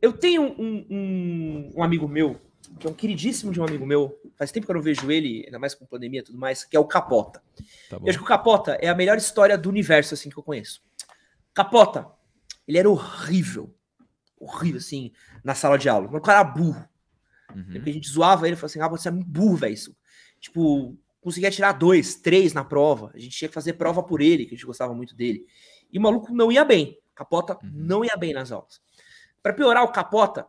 Eu tenho um, um, um, amigo meu, que é um queridíssimo de um amigo meu, faz tempo que eu não vejo ele, ainda mais com pandemia e tudo mais, que é o Capota. Tá eu acho que o Capota é a melhor história do universo, assim, que eu conheço. Capota, ele era horrível. Horrível, assim, na sala de aula. Um cara burro. Uhum. A gente zoava ele e falava assim, ah, você é muito burro, velho. isso. Tipo, conseguia tirar dois, três na prova. A gente tinha que fazer prova por ele, que a gente gostava muito dele. E o maluco não ia bem. Capota uhum. não ia bem nas aulas. Para piorar, o Capota,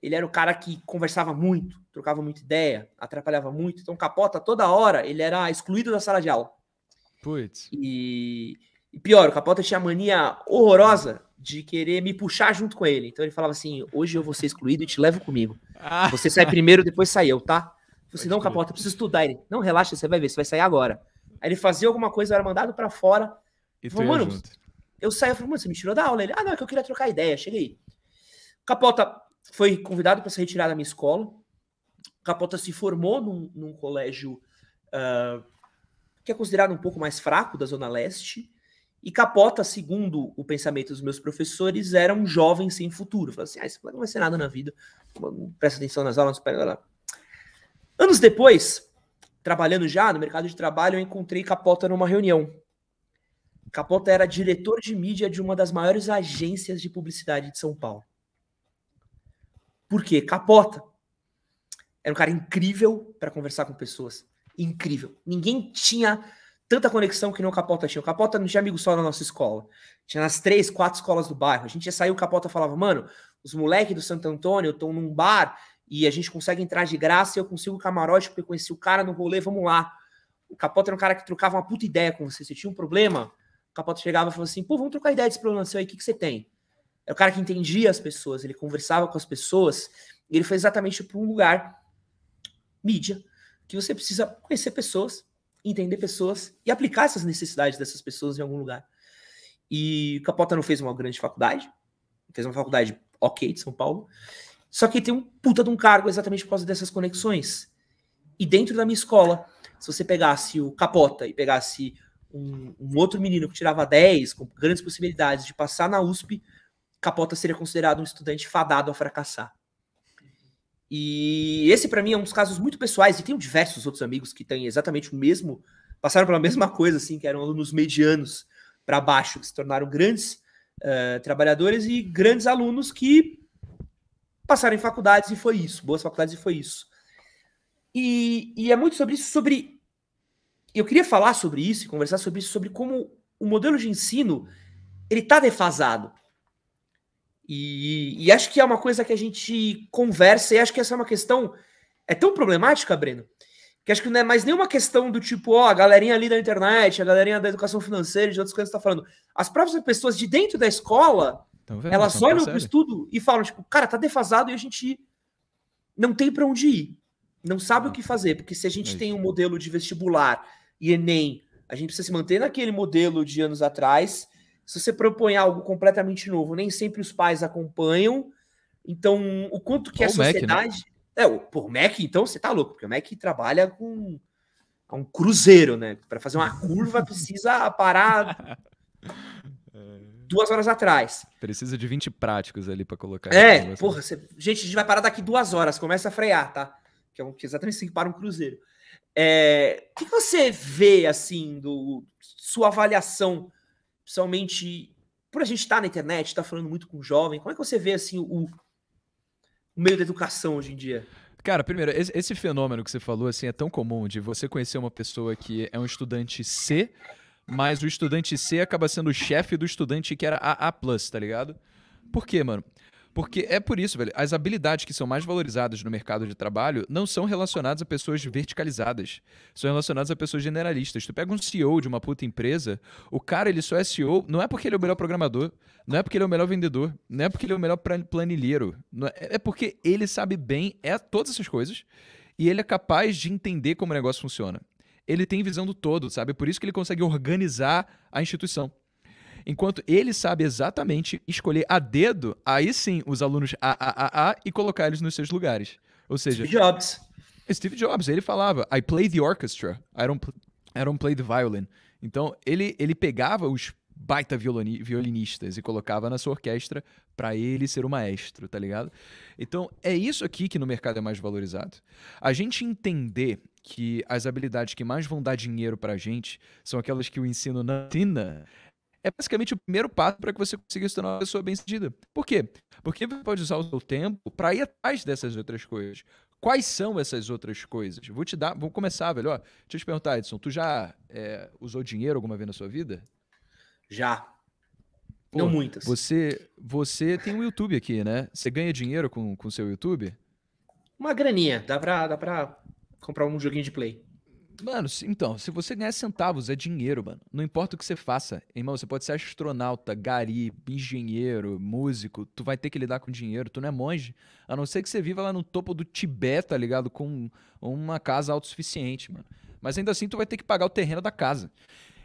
ele era o cara que conversava muito, trocava muita ideia, atrapalhava muito. Então, o Capota, toda hora, ele era excluído da sala de aula. Putz. E, e pior, o Capota tinha a mania horrorosa de querer me puxar junto com ele. Então, ele falava assim: hoje eu vou ser excluído e te levo comigo. Ah. Você sai primeiro, depois sai eu, tá? Você assim, não, Capota, preciso estudar. Ele, não, relaxa, você vai ver, você vai sair agora. Aí ele fazia alguma coisa, eu era mandado para fora. E falou, mano, junto. eu saí, eu falei, mano, você me tirou da aula. Ele, ah, não, é que eu queria trocar ideia, cheguei. Capota foi convidado para se retirar da minha escola. Capota se formou num, num colégio uh, que é considerado um pouco mais fraco da Zona Leste. E Capota, segundo o pensamento dos meus professores, era um jovem sem futuro. Falei assim, ah, esse não vai ser nada na vida. Presta atenção nas aulas, pera lá. Anos depois, trabalhando já no mercado de trabalho, eu encontrei Capota numa reunião. Capota era diretor de mídia de uma das maiores agências de publicidade de São Paulo porque capota. Era um cara incrível para conversar com pessoas. Incrível. Ninguém tinha tanta conexão que não o Capota tinha. O Capota não tinha amigo só na nossa escola. Tinha nas três, quatro escolas do bairro. A gente ia sair, o Capota falava, mano, os moleques do Santo Antônio estão num bar e a gente consegue entrar de graça e eu consigo camarote porque eu conheci o cara no rolê, vamos lá. O Capota era um cara que trocava uma puta ideia com você. Você tinha um problema, o Capota chegava e falava assim, pô, vamos trocar ideia desse problema seu aí, o que, que você tem? Era é o cara que entendia as pessoas, ele conversava com as pessoas, ele foi exatamente para um lugar, mídia, que você precisa conhecer pessoas, entender pessoas e aplicar essas necessidades dessas pessoas em algum lugar. E Capota não fez uma grande faculdade, fez uma faculdade ok de São Paulo, só que tem um puta de um cargo exatamente por causa dessas conexões. E dentro da minha escola, se você pegasse o Capota e pegasse um, um outro menino que tirava 10, com grandes possibilidades de passar na USP, Capota seria considerado um estudante fadado a fracassar. E esse para mim é um dos casos muito pessoais e tenho diversos outros amigos que têm exatamente o mesmo, passaram pela mesma coisa assim, que eram alunos medianos para baixo, que se tornaram grandes uh, trabalhadores e grandes alunos que passaram em faculdades e foi isso, boas faculdades e foi isso. E, e é muito sobre isso, sobre eu queria falar sobre isso e conversar sobre isso, sobre como o modelo de ensino ele está defasado. E, e, acho que é uma coisa que a gente conversa, e acho que essa é uma questão. É tão problemática, Breno, que acho que não é mais nenhuma questão do tipo, ó, a galerinha ali da internet, a galerinha da educação financeira, e de outras coisas que tá falando. As próprias pessoas de dentro da escola, vendo, elas olham para o estudo e falam, tipo, cara, tá defasado e a gente não tem para onde ir. Não sabe ah, o que fazer, porque se a gente é tem um modelo de vestibular e Enem, a gente precisa se manter naquele modelo de anos atrás se você propõe algo completamente novo, nem sempre os pais acompanham. Então, o quanto que Ou a sociedade. Mac, né? É, por Mac, então, você tá louco, porque o Mac trabalha com um cruzeiro, né? Para fazer uma curva precisa parar é. duas horas atrás. Precisa de 20 práticos ali para colocar. É, porra, gente, a gente vai parar daqui duas horas, começa a frear, tá? Que é um... É exatamente assim que para um cruzeiro. É... O que você vê, assim, do sua avaliação principalmente por a gente estar tá na internet, estar tá falando muito com o jovem, como é que você vê assim o, o meio da educação hoje em dia? Cara, primeiro, esse, fenômeno que você falou assim é tão comum de você conhecer uma pessoa que é um estudante C, mas o estudante C acaba sendo o chefe do estudante que era AA+, tá ligado? Por quê, mano? Porque é por isso, velho. As habilidades que são mais valorizadas no mercado de trabalho não são relacionadas a pessoas verticalizadas. São relacionadas a pessoas generalistas. Tu pega um CEO de uma puta empresa, o cara ele só é CEO, não é porque ele é o melhor programador, não é porque ele é o melhor vendedor, não é porque ele é o melhor planilheiro. É, é porque ele sabe bem é todas essas coisas e ele é capaz de entender como o negócio funciona. Ele tem visão do todo, sabe? É por isso que ele consegue organizar a instituição enquanto ele sabe exatamente escolher a dedo, aí sim, os alunos a, a, a, a e colocar eles nos seus lugares. Ou seja, Steve Jobs. Steve Jobs, ele falava, I play the orchestra, I don't, I don't play the violin. Então, ele, ele pegava os baita violini, violinistas e colocava na sua orquestra para ele ser o maestro, tá ligado? Então, é isso aqui que no mercado é mais valorizado. A gente entender que as habilidades que mais vão dar dinheiro a gente são aquelas que o ensino não Tina é basicamente o primeiro passo para que você consiga se tornar uma pessoa bem-sucedida. Por quê? Porque você pode usar o seu tempo para ir atrás dessas outras coisas. Quais são essas outras coisas? Vou te dar, vou começar, velho. Ó, deixa eu te perguntar, Edson, tu já é, usou dinheiro alguma vez na sua vida? Já. Pô, Não muitas. Você, você tem um YouTube aqui, né? Você ganha dinheiro com o seu YouTube? Uma graninha. Dá pra, dá pra comprar um joguinho de play. Mano, então, se você ganhar centavos, é dinheiro, mano. Não importa o que você faça. Irmão, você pode ser astronauta, gari, engenheiro, músico. Tu vai ter que lidar com dinheiro. Tu não é monge. A não ser que você viva lá no topo do Tibete, tá ligado? Com uma casa autossuficiente, mano. Mas ainda assim, tu vai ter que pagar o terreno da casa.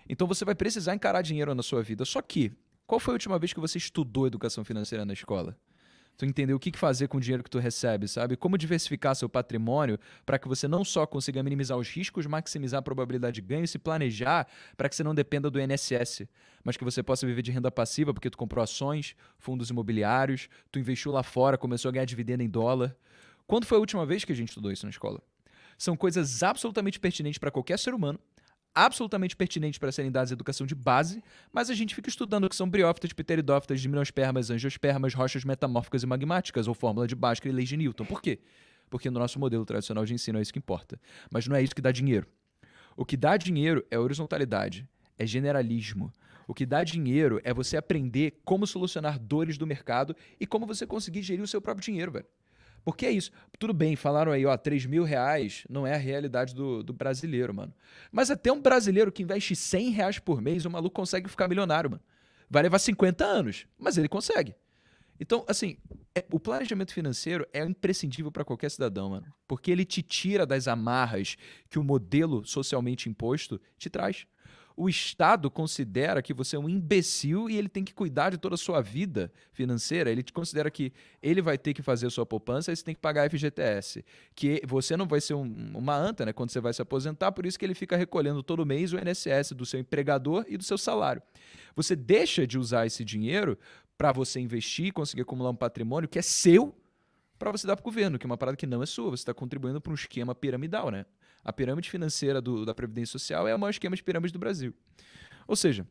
Então você vai precisar encarar dinheiro na sua vida. Só que, qual foi a última vez que você estudou educação financeira na escola? tu entender o que fazer com o dinheiro que tu recebe, sabe? Como diversificar seu patrimônio para que você não só consiga minimizar os riscos, maximizar a probabilidade de ganho e se planejar para que você não dependa do INSS, mas que você possa viver de renda passiva porque tu comprou ações, fundos imobiliários, tu investiu lá fora, começou a ganhar dividendo em dólar. Quando foi a última vez que a gente estudou isso na escola? São coisas absolutamente pertinentes para qualquer ser humano absolutamente pertinentes para serem dados educação de base, mas a gente fica estudando o que são briófitas, pteridófitas, gimnospermas, angiospermas, rochas metamórficas e magmáticas, ou fórmula de Bhaskara e leis de Newton. Por quê? Porque no nosso modelo tradicional de ensino é isso que importa. Mas não é isso que dá dinheiro. O que dá dinheiro é horizontalidade, é generalismo. O que dá dinheiro é você aprender como solucionar dores do mercado e como você conseguir gerir o seu próprio dinheiro, velho. Porque é isso. Tudo bem, falaram aí, ó, 3 mil reais não é a realidade do, do brasileiro, mano. Mas até um brasileiro que investe 100 reais por mês, o maluco consegue ficar milionário, mano. Vai levar 50 anos, mas ele consegue. Então, assim, é, o planejamento financeiro é imprescindível para qualquer cidadão, mano. Porque ele te tira das amarras que o modelo socialmente imposto te traz o Estado considera que você é um imbecil e ele tem que cuidar de toda a sua vida financeira. Ele te considera que ele vai ter que fazer a sua poupança e você tem que pagar FGTS. Que você não vai ser um, uma anta né, quando você vai se aposentar, por isso que ele fica recolhendo todo mês o INSS do seu empregador e do seu salário. Você deixa de usar esse dinheiro para você investir, conseguir acumular um patrimônio que é seu para você dar para o governo, que é uma parada que não é sua. Você está contribuindo para um esquema piramidal, né? A pirâmide financeira do, da Previdência Social é o maior esquema de pirâmide do Brasil. Ou seja,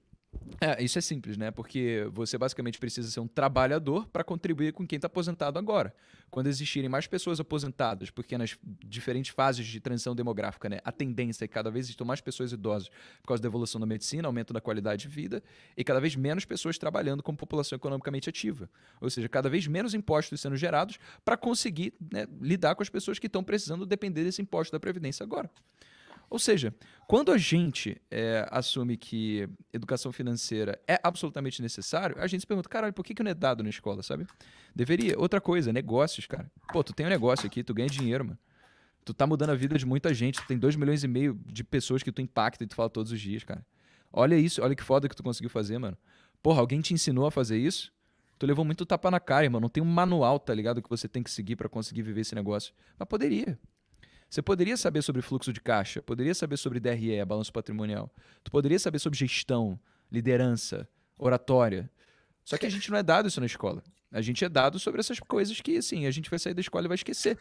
é, isso é simples, né? Porque você basicamente precisa ser um trabalhador para contribuir com quem está aposentado agora. Quando existirem mais pessoas aposentadas, porque nas diferentes fases de transição demográfica, né, a tendência é que cada vez existam mais pessoas idosas por causa da evolução da medicina, aumento da qualidade de vida e cada vez menos pessoas trabalhando como população economicamente ativa. Ou seja, cada vez menos impostos sendo gerados para conseguir né, lidar com as pessoas que estão precisando depender desse imposto da Previdência agora. Ou seja, quando a gente é, assume que educação financeira é absolutamente necessário, a gente se pergunta, caralho, por que, que não é dado na escola, sabe? Deveria. Outra coisa, negócios, cara. Pô, tu tem um negócio aqui, tu ganha dinheiro, mano. Tu tá mudando a vida de muita gente, tu tem 2 milhões e meio de pessoas que tu impacta e tu fala todos os dias, cara. Olha isso, olha que foda que tu conseguiu fazer, mano. Porra, alguém te ensinou a fazer isso? Tu levou muito tapa na cara, irmão. Não tem um manual, tá ligado? Que você tem que seguir para conseguir viver esse negócio. Mas poderia. Você poderia saber sobre fluxo de caixa, poderia saber sobre DRE, balanço patrimonial. Tu poderia saber sobre gestão, liderança, oratória. Só que a gente não é dado isso na escola. A gente é dado sobre essas coisas que, assim, a gente vai sair da escola e vai esquecer.